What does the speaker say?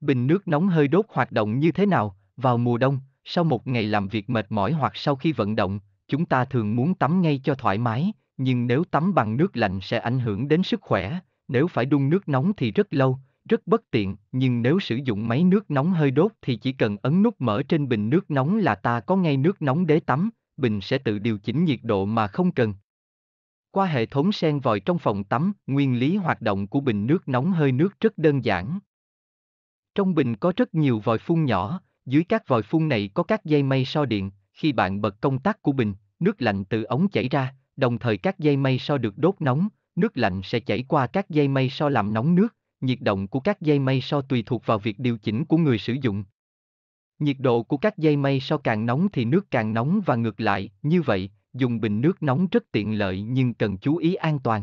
Bình nước nóng hơi đốt hoạt động như thế nào? Vào mùa đông, sau một ngày làm việc mệt mỏi hoặc sau khi vận động, chúng ta thường muốn tắm ngay cho thoải mái, nhưng nếu tắm bằng nước lạnh sẽ ảnh hưởng đến sức khỏe, nếu phải đun nước nóng thì rất lâu, rất bất tiện, nhưng nếu sử dụng máy nước nóng hơi đốt thì chỉ cần ấn nút mở trên bình nước nóng là ta có ngay nước nóng để tắm, bình sẽ tự điều chỉnh nhiệt độ mà không cần. Qua hệ thống sen vòi trong phòng tắm, nguyên lý hoạt động của bình nước nóng hơi nước rất đơn giản, trong bình có rất nhiều vòi phun nhỏ, dưới các vòi phun này có các dây mây so điện, khi bạn bật công tắc của bình, nước lạnh từ ống chảy ra, đồng thời các dây mây so được đốt nóng, nước lạnh sẽ chảy qua các dây mây so làm nóng nước, nhiệt động của các dây mây so tùy thuộc vào việc điều chỉnh của người sử dụng. Nhiệt độ của các dây mây so càng nóng thì nước càng nóng và ngược lại, như vậy, dùng bình nước nóng rất tiện lợi nhưng cần chú ý an toàn.